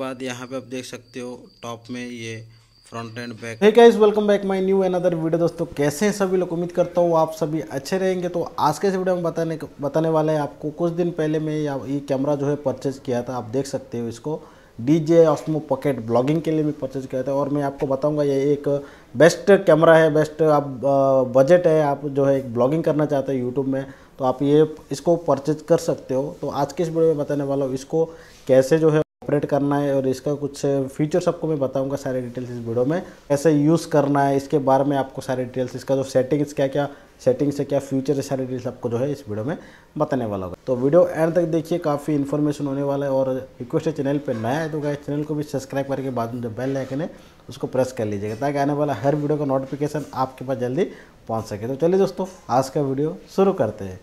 बाद यहाँ पे आप देख सकते हो टॉप में ये फ्रंट एंड बैक है welcome back my new other video दोस्तों कैसे हैं सभी लोग उम्मीद करता हूँ आप सभी अच्छे रहेंगे तो आज के इस वीडियो में बताने बताने वाले हैं आपको कुछ दिन पहले मैं ये कैमरा जो है परचेज किया था आप देख सकते हो इसको D J Osmo pocket vlogging के लिए भी परचेज किया था और मैं आपको बताऊंगा ये एक बेस्ट कैमरा है बेस्ट आप बजट है आप जो है एक ब्लॉगिंग करना चाहते हो यूट्यूब में तो आप ये इसको परचेज कर सकते हो तो आज के इस वीडियो में बताने वाला हूँ इसको कैसे जो है ऑपरेट करना है और इसका कुछ फीचर्स आपको मैं बताऊंगा सारे डिटेल्स इस वीडियो में कैसे यूज़ करना है इसके बारे में आपको सारे डिटेल्स इसका जो सेटिंग्स क्या क्या सेटिंग्स से क्या फीचर है सारे डिटेल्स आपको जो है इस वीडियो में बताने वाला होगा तो वीडियो एंड तक देखिए काफ़ी इन्फॉर्मेशन होने वाला है और रिक्वेस्ट है चैनल पर नया है तो गए चैनल को भी सब्सक्राइब करके बाद में जो बेल लाइकन है उसको प्रेस कर लीजिएगा ताकि आने वाला हर वीडियो का नोटिफिकेशन आपके पास जल्दी पहुँच सके तो चलिए दोस्तों आज का वीडियो शुरू करते हैं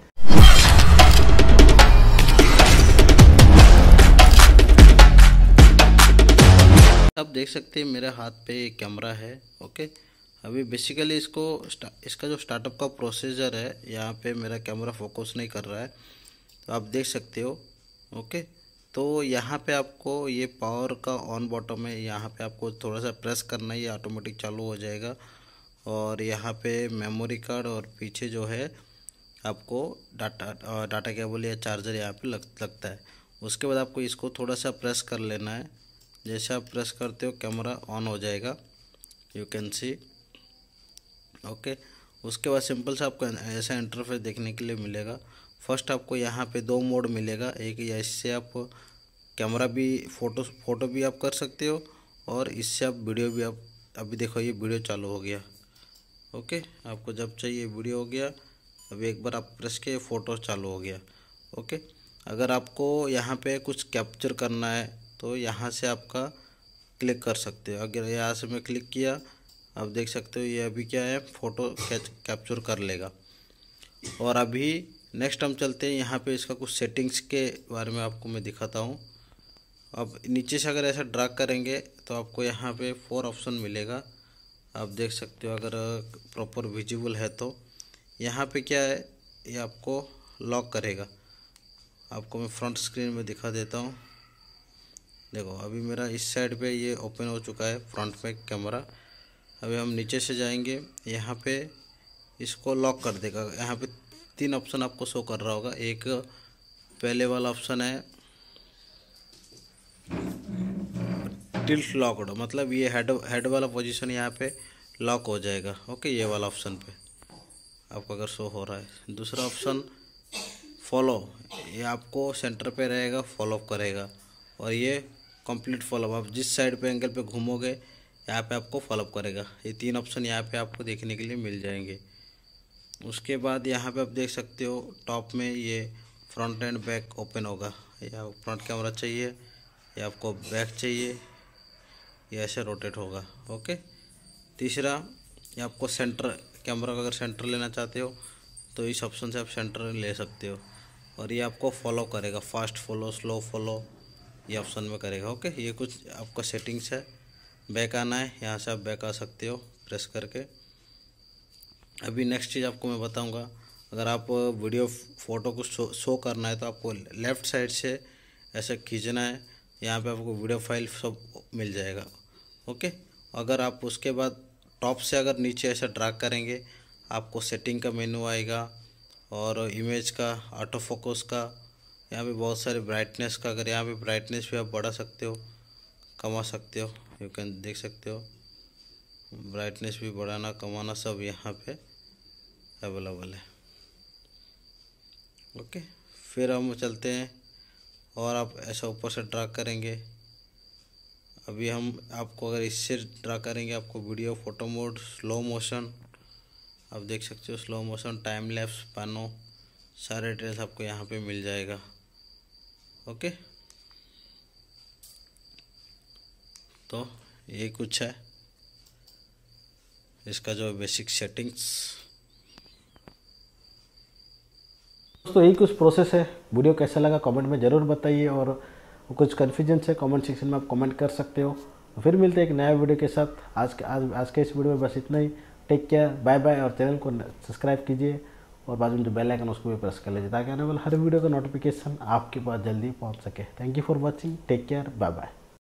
आप देख सकते हैं मेरे हाथ पे कैमरा है ओके अभी बेसिकली इसको इसका जो स्टार्टअप का प्रोसीजर है यहाँ पे मेरा कैमरा फोकस नहीं कर रहा है तो आप देख सकते हो ओके तो यहाँ पे आपको ये पावर का ऑन बॉटम है यहाँ पे आपको थोड़ा सा प्रेस करना ये ऑटोमेटिक चालू हो जाएगा और यहाँ पे मेमोरी कार्ड और पीछे जो है आपको डाटा डाटा केबल या चार्जर यहाँ पे लग लगता है उसके बाद आपको इसको थोड़ा सा प्रेस कर लेना है जैसे आप प्रेस करते हो कैमरा ऑन हो जाएगा यू कैन सी ओके उसके बाद सिंपल सा आपको ऐसा इंटरफेस देखने के लिए मिलेगा फर्स्ट आपको यहाँ पे दो मोड मिलेगा एक इससे आप कैमरा भी फ़ोटो फ़ोटो भी आप कर सकते हो और इससे आप वीडियो भी आप अभी देखो ये वीडियो चालू हो गया ओके आपको जब चाहिए वीडियो हो गया अभी एक बार आप प्रेस के फ़ोटो चालू हो गया ओके अगर आपको यहाँ पे कुछ कैप्चर करना है तो यहाँ से आपका क्लिक कर सकते हो अगर यहाँ से मैं क्लिक किया आप देख सकते हो ये अभी क्या है फ़ोटो कैप्चर कर लेगा और अभी नेक्स्ट हम चलते हैं यहाँ पे इसका कुछ सेटिंग्स के बारे में आपको मैं दिखाता हूँ अब नीचे से अगर ऐसा ड्रा करेंगे तो आपको यहाँ पे फोर ऑप्शन मिलेगा आप देख सकते हो अगर प्रॉपर विजिबल है तो यहाँ पे क्या है ये आपको लॉक करेगा आपको मैं फ्रंट स्क्रीन में दिखा देता हूँ देखो अभी मेरा इस साइड पे ये ओपन हो चुका है फ्रंट में कैमरा अभी हम नीचे से जाएंगे यहाँ पे इसको लॉक कर देगा यहाँ पे तीन ऑप्शन आपको शो कर रहा होगा एक पहले वाला ऑप्शन है टिल्ट लॉकड मतलब ये हेड हेड वाला पोजीशन यहाँ पे लॉक हो जाएगा ओके ये वाला ऑप्शन पे आपका अगर शो हो रहा है दूसरा ऑप्शन फॉलो ये आपको सेंटर पे रहेगा फॉलोअप करेगा और ये कंप्लीट फॉलोअप आप जिस साइड पे एंगल पे घूमोगे यहाँ पे आपको फॉलोअप करेगा ये तीन ऑप्शन यहाँ पे आपको देखने के लिए मिल जाएंगे उसके बाद यहाँ पे आप देख सकते हो टॉप में ये फ्रंट एंड बैक ओपन होगा या फ्रंट कैमरा चाहिए या आपको बैक चाहिए ये ऐसे रोटेट होगा ओके तीसरा या आपको सेंटर कैमरा का अगर सेंटर लेना चाहते हो तो इस ऑप्शन से आप सेंटर ले सकते हो और ये आपको फॉलो करेगा फास्ट फॉलो स्लो फॉलो ये ऑप्शन में करेगा ओके ये कुछ आपका सेटिंग्स है बैक आना है यहाँ से आप बैक आ सकते हो प्रेस करके अभी नेक्स्ट चीज़ आपको मैं बताऊँगा अगर आप वीडियो फ़ोटो को शो, शो करना है तो आपको लेफ़्ट साइड से ऐसे खींचना है यहाँ पे आपको वीडियो फाइल सब मिल जाएगा ओके अगर आप उसके बाद टॉप से अगर नीचे ऐसा ड्रैग करेंगे आपको सेटिंग का मेनू आएगा और इमेज का ऑटो फोकस का यहाँ पे बहुत सारे ब्राइटनेस का अगर यहाँ पे ब्राइटनेस भी आप बढ़ा सकते हो कमा सकते हो यू कैन देख सकते हो ब्राइटनेस भी बढ़ाना कमाना सब यहाँ पे अवेलेबल है ओके फिर हम चलते हैं और आप ऐसा ऊपर से ड्रा करेंगे अभी हम आपको अगर इससे ड्रा करेंगे आपको video photo mode slow motion आप देख सकते हो स्लो मोशन टाइम लैप्स पानो सारे ड्रेस आपको यहाँ पे मिल जाएगा ओके तो ये कुछ है इसका जो बेसिक सेटिंग्स दोस्तों यही कुछ प्रोसेस है वीडियो कैसा लगा कमेंट में ज़रूर बताइए और कुछ कन्फ्यूजन है कमेंट सेक्शन में आप कमेंट कर सकते हो तो फिर मिलते हैं एक नया वीडियो के साथ आज के आज आज के इस वीडियो में बस इतना ही टेक केयर बाय बाय और चैनल को सब्सक्राइब कीजिए और बाजू में जो बेल आइकन उसको भी प्रेस कर लीजिए ताकि आने वाले हर वीडियो का नोटिफिकेशन आपके पास जल्दी पहुंच सके thank you for watching take care bye bye